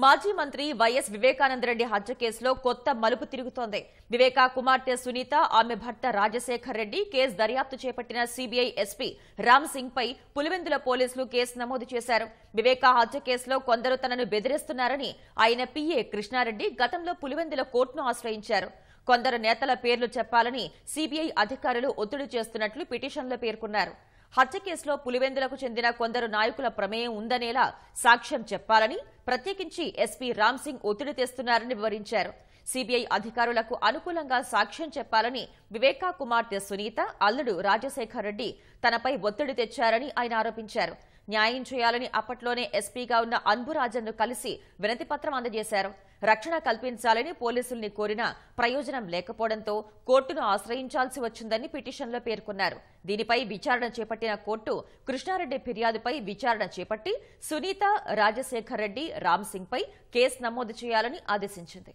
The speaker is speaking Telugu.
మాజీ మంత్రి వైఎస్ వివేకానందరెడ్డి హత్య కేసులో కొత్త మలుపు తిరుగుతోంది వివేకా కుమార్తె సునీత ఆమె భర్త రాజశేఖర్ రెడ్డి కేసు దర్యాప్తు చేపట్టిన సీబీఐ ఎస్పీ రామ్ సింగ్ పై పులివెందుల పోలీసులు కేసు నమోదు చేశారు వివేకా హత్య కేసులో కొందరు తనను బెదిరిస్తున్నారని ఆయన పీఏ కృష్ణారెడ్డి గతంలో పులివెందుల కోర్టును ఆశ్రయించారు కొందరు నేతల పేర్లు చెప్పాలని సీబీఐ అధికారులు ఒత్తిడి చేస్తున్నట్లు పిటిషన్లో పేర్కొన్నారు హత్య కేసులో పులివెందులకు చెందిన కొందరు నాయకుల ప్రమేయం ఉందనేలా సాక్ష్యం చెప్పాలని ప్రత్యేకించి ఎస్పీ రామ్ సింగ్ ఒత్తిడి తెస్తున్నారని వివరించారు సిబిఐ అధికారులకు అనుకూలంగా సాక్ష్యం చెప్పాలని వివేకా కుమార్తె సునీత అల్లుడు రాజశేఖర్ రెడ్డి తనపై ఒత్తిడి తెచ్చారని ఆయన ఆరోపించారు న్యాయం చేయాలని అప్పట్లోనే ఎస్పీగా ఉన్న ను కలిసి వినతిపత్రం అందజేశారు రక్షణ కల్పించాలని పోలీసుల్ని కోరిన ప్రయోజనం లేకపోవడంతో కోర్టును ఆశ్రయించాల్సి వచ్చిందని పిటిషన్లో పేర్కొన్నారు దీనిపై విచారణ చేపట్టిన కోర్టు కృష్ణారెడ్డి ఫిర్యాదుపై విచారణ చేపట్టి సునీత రాజశేఖర్ రెడ్డి రామ్సింగ్పై కేసు నమోదు చేయాలని ఆదేశించింది